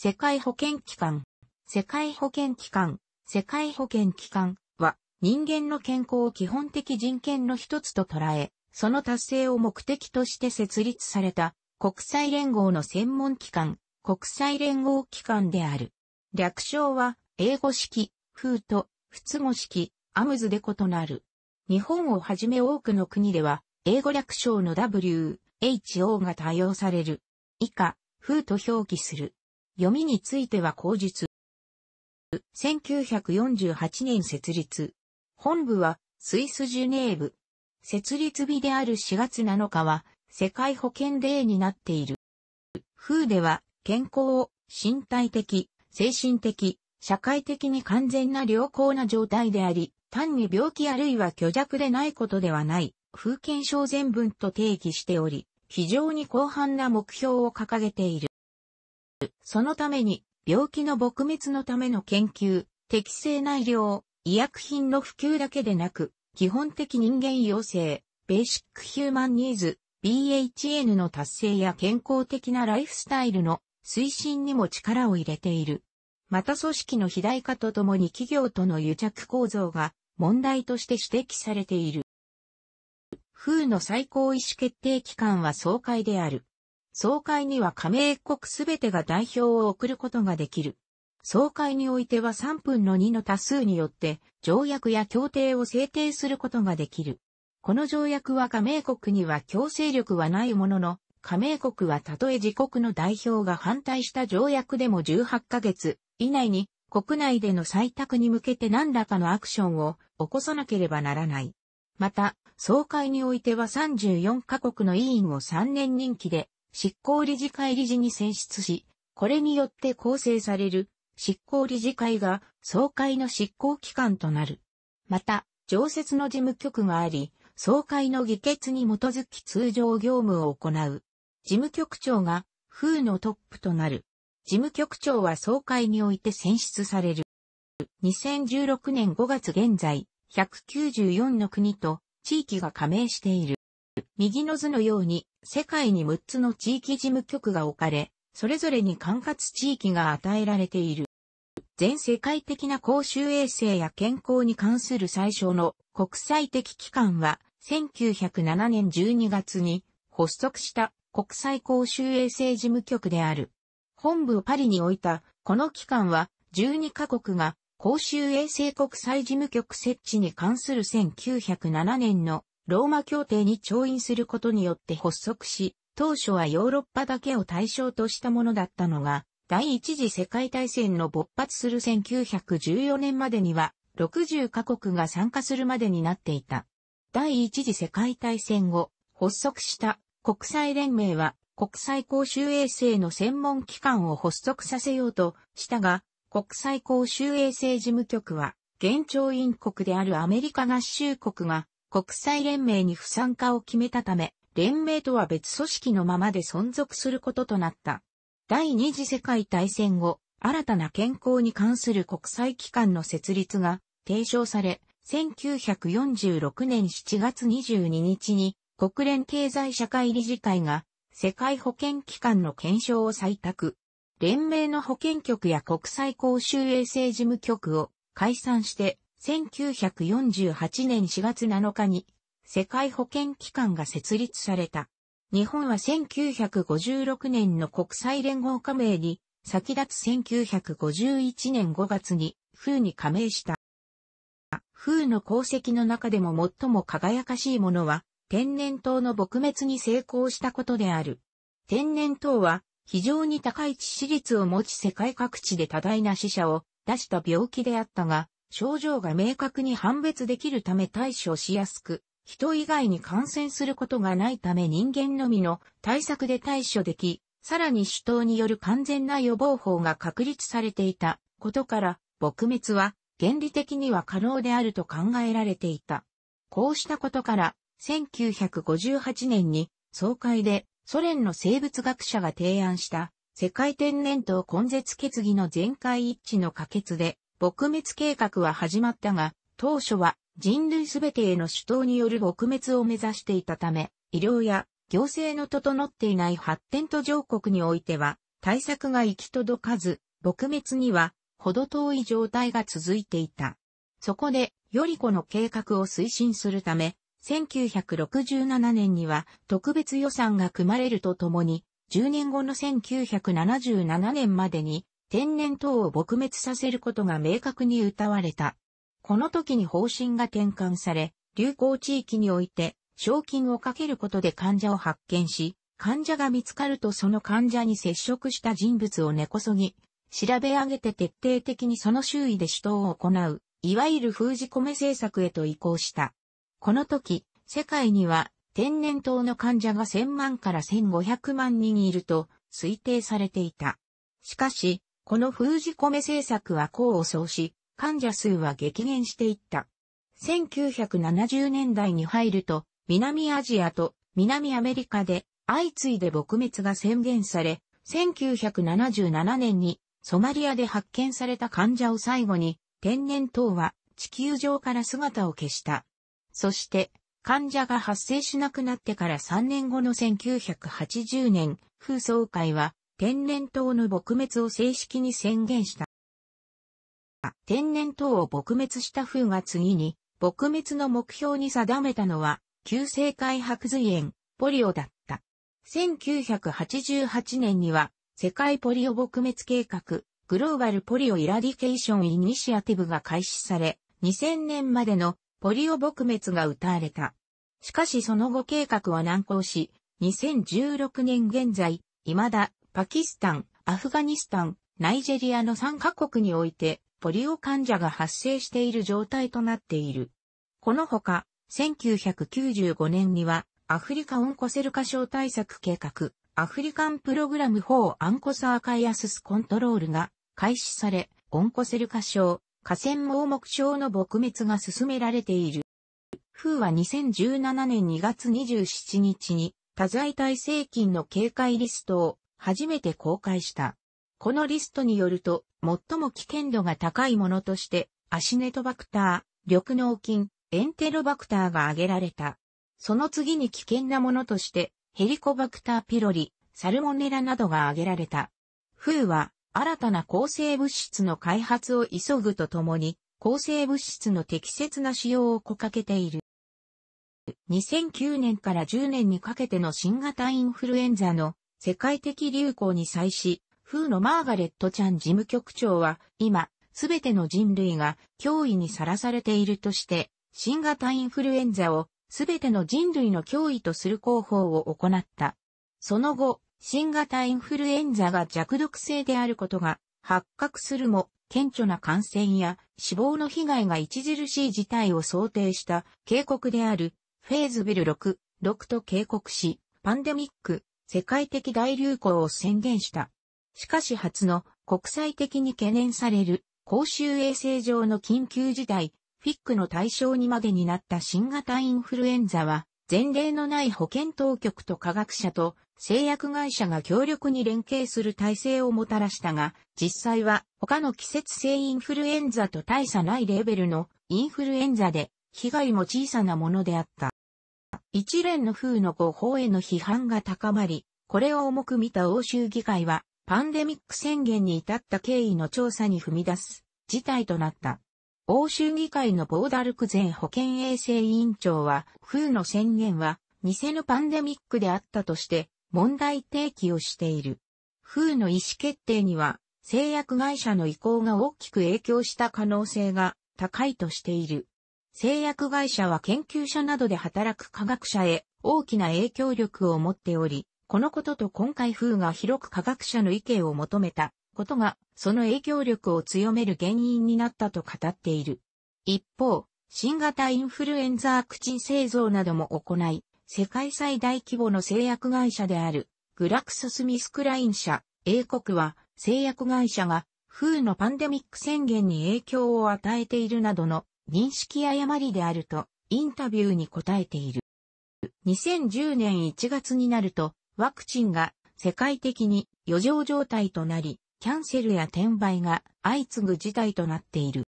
世界保健機関。世界保健機関、世界保健機関は人間の健康を基本的人権の一つと捉え、その達成を目的として設立された国際連合の専門機関、国際連合機関である。略称は英語式、風と不都合式、アムズで異なる。日本をはじめ多くの国では、英語略称の W、HO が多用される。以下、風と表記する。読みについては口述。1948年設立。本部はスイスジュネーブ。設立日である4月7日は世界保健デーになっている。風では健康を身体的、精神的、社会的に完全な良好な状態であり、単に病気あるいは虚弱でないことではない、風健症全文と定義しており、非常に広範な目標を掲げている。そのために、病気の撲滅のための研究、適正な医療、医薬品の普及だけでなく、基本的人間要請、ベーシックヒューマンニーズ、BHN の達成や健康的なライフスタイルの推進にも力を入れている。また組織の肥大化とともに企業との癒着構造が問題として指摘されている。風の最高意思決定機関は総会である。総会には加盟国すべてが代表を送ることができる。総会においては3分の2の多数によって条約や協定を制定することができる。この条約は加盟国には強制力はないものの、加盟国はたとえ自国の代表が反対した条約でも18ヶ月以内に国内での採択に向けて何らかのアクションを起こさなければならない。また、総会においては34カ国の委員を3年任期で執行理事会理事に選出し、これによって構成される執行理事会が総会の執行機関となる。また、常設の事務局があり、総会の議決に基づき通常業務を行う。事務局長が、風のトップとなる。事務局長は総会において選出される。2016年5月現在、194の国と地域が加盟している。右の図のように、世界に6つの地域事務局が置かれ、それぞれに管轄地域が与えられている。全世界的な公衆衛生や健康に関する最小の国際的機関は、1907年12月に発足した国際公衆衛生事務局である。本部をパリに置いたこの機関は12カ国が公衆衛生国際事務局設置に関する1907年のローマ協定に調印することによって発足し、当初はヨーロッパだけを対象としたものだったのが、第一次世界大戦の勃発する1914年までには、60カ国が参加するまでになっていた。第一次世界大戦後、発足した国際連盟は、国際公衆衛生の専門機関を発足させようとしたが、国際公衆衛生事務局は、現調委員国であるアメリカ合衆国が国際連盟に不参加を決めたため、連盟とは別組織のままで存続することとなった。第二次世界大戦後、新たな健康に関する国際機関の設立が提唱され、1946年7月22日に国連経済社会理事会が世界保健機関の検証を採択。連盟の保健局や国際公衆衛生事務局を解散して1948年4月7日に世界保健機関が設立された。日本は1956年の国際連合加盟に先立つ1951年5月に風に加盟した。風の功績の中でも最も輝かしいものは天然痘の撲滅に成功したことである。天然痘は非常に高い致死率を持ち世界各地で多大な死者を出した病気であったが、症状が明確に判別できるため対処しやすく、人以外に感染することがないため人間のみの対策で対処でき、さらに主刀による完全な予防法が確立されていたことから、撲滅は原理的には可能であると考えられていた。こうしたことから、1958年に総会でソ連の生物学者が提案した世界天然痘根絶決議の全会一致の可決で撲滅計画は始まったが、当初は人類すべてへの主導による撲滅を目指していたため、医療や行政の整っていない発展途上国においては、対策が行き届かず、撲滅には、ほど遠い状態が続いていた。そこで、よりこの計画を推進するため、1967年には特別予算が組まれるとともに、10年後の1977年までに天然痘を撲滅させることが明確に謳われた。この時に方針が転換され、流行地域において、賞金をかけることで患者を発見し、患者が見つかるとその患者に接触した人物を根こそぎ、調べ上げて徹底的にその周囲で主導を行う、いわゆる封じ込め政策へと移行した。この時、世界には天然痘の患者が1000万から1500万人いると推定されていた。しかし、この封じ込め政策は功を奏し、患者数は激減していった。1970年代に入ると、南アジアと南アメリカで相次いで撲滅が宣言され、1977年にソマリアで発見された患者を最後に天然痘は地球上から姿を消した。そして患者が発生しなくなってから3年後の1980年、風総会は天然痘の撲滅を正式に宣言した。天然痘を撲滅した風が次に、撲滅の目標に定めたのは、急性開白髄炎、ポリオだった。1988年には、世界ポリオ撲滅計画、グローバルポリオイラディケーションイニシアティブが開始され、2000年までのポリオ撲滅が謳われた。しかしその後計画は難航し、2016年現在、未だパキスタン、アフガニスタン、ナイジェリアの3カ国において、ポリオ患者が発生している状態となっている。このほか、1995年には、アフリカオンコセル化症対策計画、アフリカンプログラム4アンコサーカイアススコントロールが開始され、オンコセル化症、河川盲目症の撲滅が進められている。ーは2017年2月27日に、多在体制菌の警戒リストを初めて公開した。このリストによると、最も危険度が高いものとして、アシネトバクター、緑脳菌、エンテロバクターが挙げられた。その次に危険なものとして、ヘリコバクターピロリ、サルモネラなどが挙げられた。フーは、新たな抗生物質の開発を急ぐとともに、抗生物質の適切な使用をこかけている。2009年から10年にかけての新型インフルエンザの世界的流行に際し、風のマーガレットちゃん事務局長は、今、すべての人類が脅威にさらされているとして、新型インフルエンザをすべての人類の脅威とする広報を行った。その後、新型インフルエンザが弱毒性であることが発覚するも、顕著な感染や死亡の被害が著しい事態を想定した警告であるフェーズビル6、6と警告し、パンデミック世界的大流行を宣言した。しかし初の国際的に懸念される公衆衛生上の緊急事態、フィックの対象にまでになった新型インフルエンザは、前例のない保健当局と科学者と製薬会社が協力に連携する体制をもたらしたが、実際は他の季節性インフルエンザと大差ないレベルのインフルエンザで、被害も小さなものであった。一連の風の誤報への批判が高まり、これを重く見た欧州議会は、パンデミック宣言に至った経緯の調査に踏み出す事態となった。欧州議会のボーダルク前保健衛生委員長は、風の宣言は、偽のパンデミックであったとして、問題提起をしている。風の意思決定には、製薬会社の意向が大きく影響した可能性が高いとしている。製薬会社は研究者などで働く科学者へ大きな影響力を持っており、このことと今回風が広く科学者の意見を求めたことが、その影響力を強める原因になったと語っている。一方、新型インフルエンザワクチン製造なども行い、世界最大規模の製薬会社である、グラクソスミスクライン社、英国は、製薬会社が、風のパンデミック宣言に影響を与えているなどの認識誤りであると、インタビューに答えている。2010年1月になると、ワクチンが世界的に余剰状態となり、キャンセルや転売が相次ぐ事態となっている。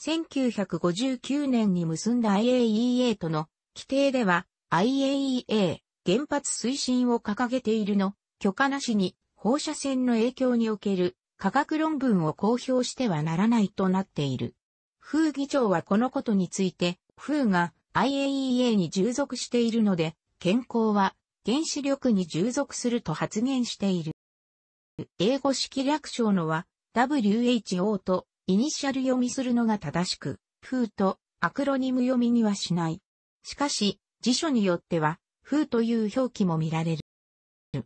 1959年に結んだ IAEA との規定では IAEA 原発推進を掲げているの許可なしに放射線の影響における科学論文を公表してはならないとなっている。風議長はこのことについて、風が IAEA に従属しているので、健康は原子力に従属すると発言している。英語式略称のは WHO とイニシャル読みするのが正しく、風とアクロニム読みにはしない。しかし、辞書によっては、風という表記も見られる。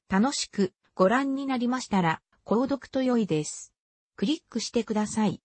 楽しくご覧になりましたら、購読と良いです。クリックしてください。